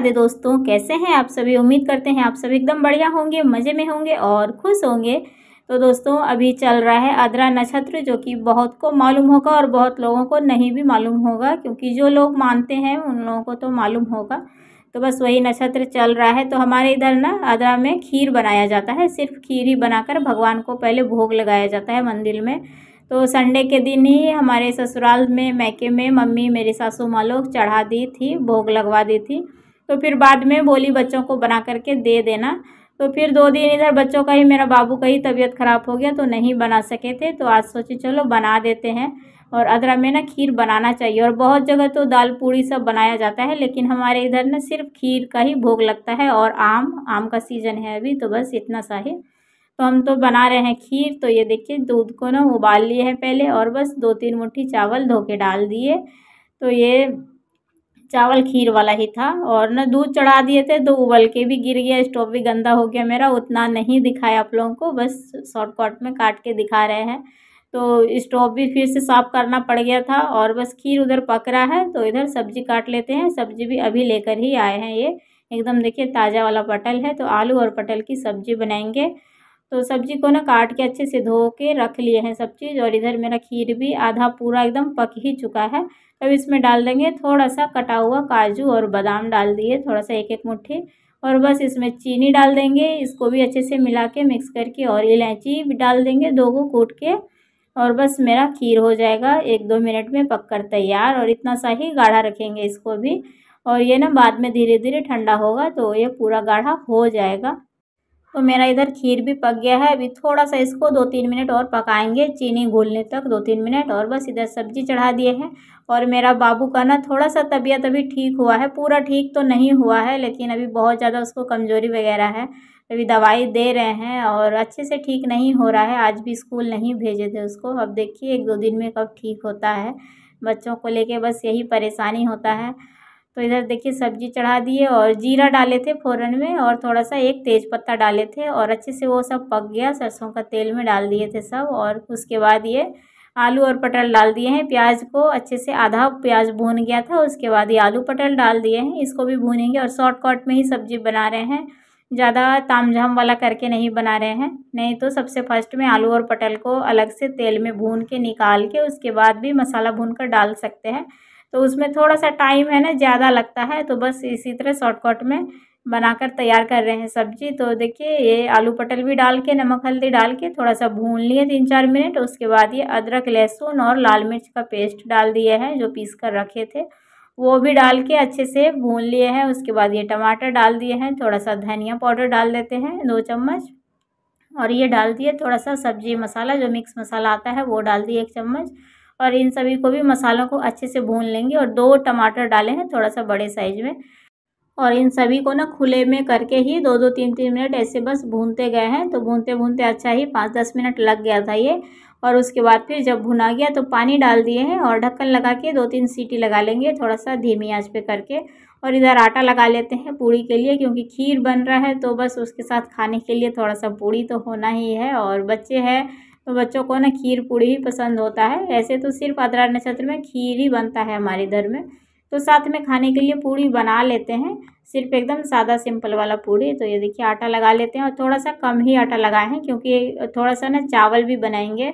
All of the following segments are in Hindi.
राधे दोस्तों कैसे हैं आप सभी उम्मीद करते हैं आप सभी एकदम बढ़िया होंगे मज़े में होंगे और खुश होंगे तो दोस्तों अभी चल रहा है अदरा नक्षत्र जो कि बहुत को मालूम होगा और बहुत लोगों को नहीं भी मालूम होगा क्योंकि जो लोग मानते हैं उन लोगों को तो मालूम होगा तो बस वही नक्षत्र चल रहा है तो हमारे इधर ना आदरा में खीर बनाया जाता है सिर्फ खीर ही बनाकर भगवान को पहले भोग लगाया जाता है मंदिर में तो संडे के दिन ही हमारे ससुराल में मैके में मम्मी मेरी सासू माँ लोग चढ़ा दी थी भोग लगवा दी थी तो फिर बाद में बोली बच्चों को बना करके दे देना तो फिर दो दिन इधर बच्चों का ही मेरा बाबू का ही तबीयत ख़राब हो गया तो नहीं बना सके थे तो आज सोचे चलो बना देते हैं और अदरा में ना खीर बनाना चाहिए और बहुत जगह तो दाल पूड़ी सब बनाया जाता है लेकिन हमारे इधर ना सिर्फ खीर का ही भोग लगता है और आम आम का सीज़न है अभी तो बस इतना सा है तो हम तो बना रहे हैं खीर तो ये देखिए दूध को ना उबाल लिए हैं पहले और बस दो तीन मुट्ठी चावल धो के डाल दिए तो ये चावल खीर वाला ही था और ना दूध चढ़ा दिए थे तो उबल के भी गिर गया स्टोव भी गंदा हो गया मेरा उतना नहीं दिखाया आप लोगों को बस शॉर्टकट में काट के दिखा रहे हैं तो स्टोव भी फिर से साफ़ करना पड़ गया था और बस खीर उधर पक रहा है तो इधर सब्जी काट लेते हैं सब्जी भी अभी लेकर ही आए हैं ये एकदम देखिए ताज़ा वाला पटल है तो आलू और पटल की सब्जी बनाएंगे तो सब्जी को ना काट के अच्छे से धो के रख लिए हैं सब चीज़ और इधर मेरा खीर भी आधा पूरा एकदम पक ही चुका है अब इसमें डाल देंगे थोड़ा सा कटा हुआ काजू और बादाम डाल दिए थोड़ा सा एक एक मुट्ठी और बस इसमें चीनी डाल देंगे इसको भी अच्छे से मिला के मिक्स करके और इलायची भी डाल देंगे दो को कूट के और बस मेरा खीर हो जाएगा एक दो मिनट में पककर तैयार और इतना सा ही गाढ़ा रखेंगे इसको भी और ये ना बाद में धीरे धीरे ठंडा होगा तो ये पूरा गाढ़ा हो जाएगा तो मेरा इधर खीर भी पक गया है अभी थोड़ा सा इसको दो तीन मिनट और पकाएंगे चीनी घोलने तक दो तीन मिनट और बस इधर सब्जी चढ़ा दिए हैं और मेरा बाबू का ना थोड़ा सा तबीयत अभी ठीक हुआ है पूरा ठीक तो नहीं हुआ है लेकिन अभी बहुत ज़्यादा उसको कमज़ोरी वगैरह है अभी दवाई दे रहे हैं और अच्छे से ठीक नहीं हो रहा है आज भी स्कूल नहीं भेजे थे उसको अब देखिए एक दो दिन में कब ठीक होता है बच्चों को लेके बस यही परेशानी होता है तो इधर देखिए सब्जी चढ़ा दिए और जीरा डाले थे फौरन में और थोड़ा सा एक तेज़ पत्ता डाले थे और अच्छे से वो सब पक गया सरसों का तेल में डाल दिए थे सब और उसके बाद ये आलू और पटल डाल दिए हैं प्याज को अच्छे से आधा प्याज भून गया था उसके बाद ये आलू पटल डाल दिए हैं इसको भी भूनेंगे और शॉर्टकट में ही सब्जी बना रहे हैं ज़्यादा तामझाम वाला करके नहीं बना रहे हैं नहीं तो सबसे फर्स्ट में आलू और पटल को अलग से तेल में भून के निकाल के उसके बाद भी मसाला भून कर डाल सकते हैं तो उसमें थोड़ा सा टाइम है ना ज़्यादा लगता है तो बस इसी तरह शॉर्टकट में बनाकर तैयार कर रहे हैं सब्जी तो देखिए ये आलू पटल भी डाल के नमक हल्दी डाल के थोड़ा सा भून लिए तीन चार मिनट उसके बाद ये अदरक लहसुन और लाल मिर्च का पेस्ट डाल दिए हैं जो पीस कर रखे थे वो भी डाल के अच्छे से भून लिए हैं उसके बाद ये टमाटर डाल दिए हैं थोड़ा सा धनिया पाउडर डाल देते हैं दो चम्मच और ये डाल दिए थोड़ा सा सब्जी मसाला जो मिक्स मसाला आता है वो डाल दिए एक चम्मच और इन सभी को भी मसालों को अच्छे से भून लेंगे और दो टमाटर डाले हैं थोड़ा सा बड़े साइज में और इन सभी को ना खुले में करके ही दो दो तीन तीन मिनट ऐसे बस भूनते गए हैं तो भूनते भूनते अच्छा ही पाँच दस मिनट लग गया था ये और उसके बाद फिर जब भुना गया तो पानी डाल दिए हैं और ढक्कन लगा के दो तीन सीटी लगा लेंगे थोड़ा सा धीमी आंच पे करके और इधर आटा लगा लेते हैं पूड़ी के लिए क्योंकि खीर बन रहा है तो बस उसके साथ खाने के लिए थोड़ा सा पूड़ी तो होना ही है और बच्चे हैं तो बच्चों को ना खीर पूड़ी ही पसंद होता है ऐसे तो सिर्फ अदरा नक्षत्र में खीर ही बनता है हमारे इधर में तो साथ में खाने के लिए पूड़ी बना लेते हैं सिर्फ एकदम सादा सिंपल वाला पूड़ी तो ये देखिए आटा लगा लेते हैं और थोड़ा सा कम ही आटा लगाए हैं क्योंकि थोड़ा सा ना चावल भी बनाएंगे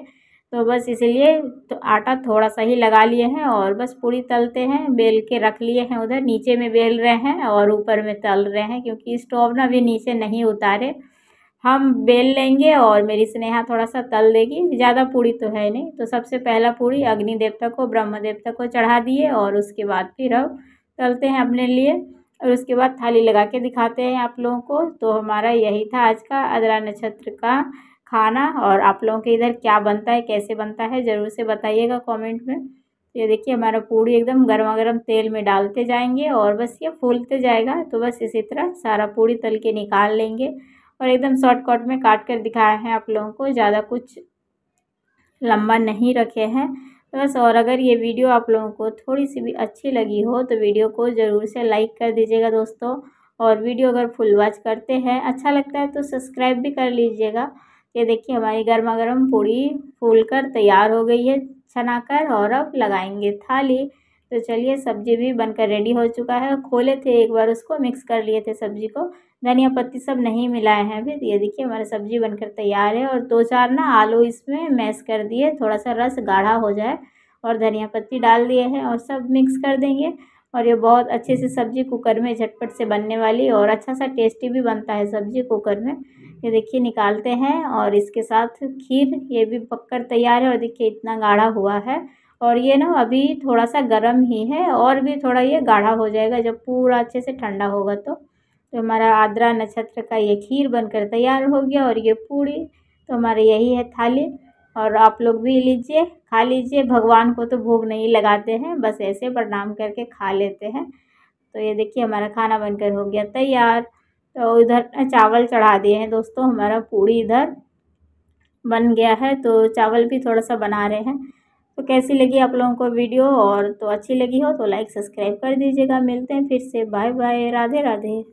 तो बस इसीलिए तो आटा थोड़ा सा ही लगा लिए हैं और बस पूड़ी तलते हैं बेल के रख लिए हैं उधर नीचे में बेल रहे हैं और ऊपर में तल रहे हैं क्योंकि स्टोव ना अभी नीचे नहीं उतारे हम बेल लेंगे और मेरी स्नेहा थोड़ा सा तल देगी ज़्यादा पूड़ी तो है नहीं तो सबसे पहला पूड़ी अग्नि देवता को ब्रह्म देवता को चढ़ा दिए और उसके बाद फिर हम तलते हैं अपने लिए और उसके बाद थाली लगा के दिखाते हैं आप लोगों को तो हमारा यही था आज का अदरा नक्षत्र का खाना और आप लोगों के इधर क्या बनता है कैसे बनता है ज़रूर से बताइएगा कॉमेंट में तो ये देखिए हमारा पूड़ी एकदम गर्मा गर्म तेल में डालते जाएंगे और बस ये फूलते जाएगा तो बस इसी तरह सारा पूड़ी तल के निकाल लेंगे और एकदम शॉर्टकट में काट कर दिखाए हैं आप लोगों को ज़्यादा कुछ लंबा नहीं रखे हैं तो बस और अगर ये वीडियो आप लोगों को थोड़ी सी भी अच्छी लगी हो तो वीडियो को ज़रूर से लाइक कर दीजिएगा दोस्तों और वीडियो अगर फुल वॉच करते हैं अच्छा लगता है तो सब्सक्राइब भी कर लीजिएगा ये देखिए हमारी गर्मा गर्म पूड़ी फूल कर तैयार हो गई है छनाकर और अब लगाएंगे थाली तो चलिए सब्जी भी बनकर रेडी हो चुका है खोले थे एक बार उसको मिक्स कर लिए थे सब्जी को धनिया पत्ती सब नहीं मिलाए हैं अभी ये देखिए हमारा सब्जी बनकर तैयार है और दो चार ना आलू इसमें मैश कर दिए थोड़ा सा रस गाढ़ा हो जाए और धनिया पत्ती डाल दिए हैं और सब मिक्स कर देंगे और ये बहुत अच्छे से सब्जी कुकर में झटपट से बनने वाली और अच्छा सा टेस्टी भी बनता है सब्जी कुकर में ये देखिए निकालते हैं और इसके साथ खीर ये भी पककर तैयार है और देखिए इतना गाढ़ा हुआ है और ये ना अभी थोड़ा सा गर्म ही है और भी थोड़ा ये गाढ़ा हो जाएगा जब पूरा अच्छे से ठंडा होगा तो तो हमारा आद्रा नक्षत्र का ये खीर बनकर तैयार हो गया और ये पूड़ी तो हमारे यही है थाली और आप लोग भी लीजिए खा लीजिए भगवान को तो भोग नहीं लगाते हैं बस ऐसे प्रणाम करके खा लेते हैं तो ये देखिए हमारा खाना बनकर हो गया तैयार तो इधर चावल चढ़ा दिए हैं दोस्तों हमारा पूड़ी इधर बन गया है तो चावल भी थोड़ा सा बना रहे हैं तो कैसी लगी आप लोगों को वीडियो और तो अच्छी लगी हो तो लाइक सब्सक्राइब कर दीजिएगा मिलते हैं फिर से बाय बाय राधे राधे